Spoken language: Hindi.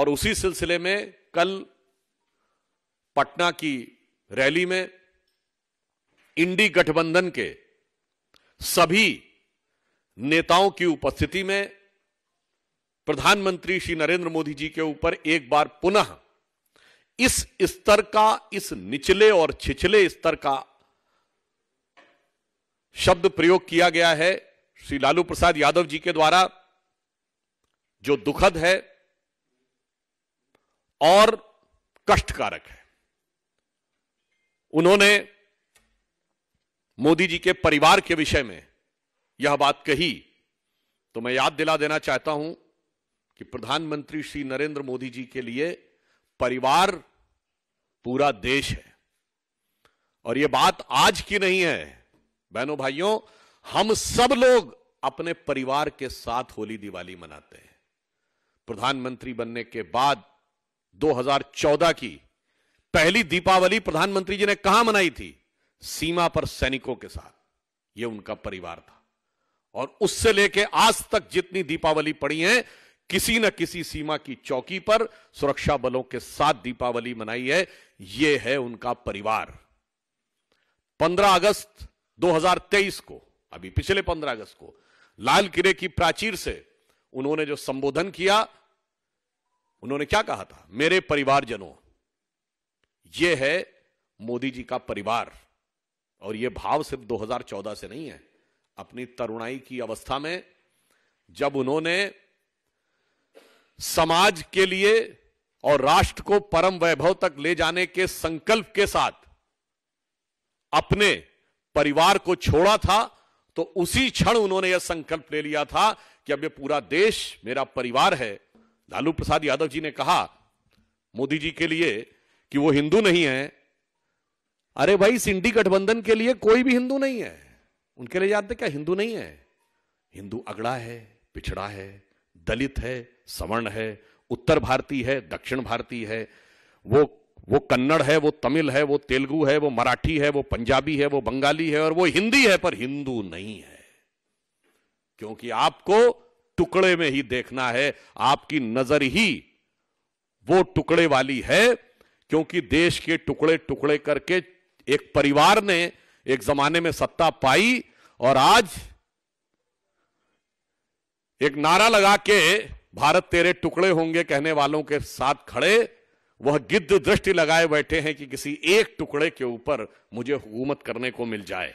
और उसी सिलसिले में कल पटना की रैली में इंडी गठबंधन के सभी नेताओं की उपस्थिति में प्रधानमंत्री श्री नरेंद्र मोदी जी के ऊपर एक बार पुनः इस स्तर का इस निचले और छिछले स्तर का शब्द प्रयोग किया गया है श्री लालू प्रसाद यादव जी के द्वारा जो दुखद है और कष्टकारक है उन्होंने मोदी जी के परिवार के विषय में यह बात कही तो मैं याद दिला देना चाहता हूं कि प्रधानमंत्री श्री नरेंद्र मोदी जी के लिए परिवार पूरा देश है और यह बात आज की नहीं है बहनों भाइयों हम सब लोग अपने परिवार के साथ होली दिवाली मनाते हैं प्रधानमंत्री बनने के बाद 2014 की पहली दीपावली प्रधानमंत्री जी ने कहा मनाई थी सीमा पर सैनिकों के साथ यह उनका परिवार था और उससे लेके आज तक जितनी दीपावली पड़ी है किसी न किसी सीमा की चौकी पर सुरक्षा बलों के साथ दीपावली मनाई है यह है उनका परिवार 15 अगस्त 2023 को अभी पिछले 15 अगस्त को लाल किले की प्राचीर से उन्होंने जो संबोधन किया उन्होंने क्या कहा था मेरे परिवारजनों ये है मोदी जी का परिवार और ये भाव सिर्फ 2014 से नहीं है अपनी तरुणाई की अवस्था में जब उन्होंने समाज के लिए और राष्ट्र को परम वैभव तक ले जाने के संकल्प के साथ अपने परिवार को छोड़ा था तो उसी क्षण उन्होंने यह संकल्प ले लिया था कि अब ये पूरा देश मेरा परिवार है लालू प्रसाद यादव जी ने कहा मोदी जी के लिए कि वो हिंदू नहीं है अरे भाई सिंडी गठबंधन के लिए कोई भी हिंदू नहीं है उनके लिए जानते क्या हिंदू नहीं है हिंदू अगड़ा है पिछड़ा है दलित है सवर्ण है उत्तर भारतीय है दक्षिण भारतीय है वो वो कन्नड़ है वो तमिल है वो तेलुगु है वो मराठी है वो पंजाबी है वो बंगाली है और वो हिंदी है पर हिंदू नहीं है क्योंकि आपको टुकड़े में ही देखना है आपकी नजर ही वो टुकड़े वाली है क्योंकि देश के टुकड़े टुकड़े करके एक परिवार ने एक जमाने में सत्ता पाई और आज एक नारा लगा के भारत तेरे टुकड़े होंगे कहने वालों के साथ खड़े वह गिद्ध दृष्टि लगाए बैठे हैं कि किसी एक टुकड़े के ऊपर मुझे हुकूमत करने को मिल जाए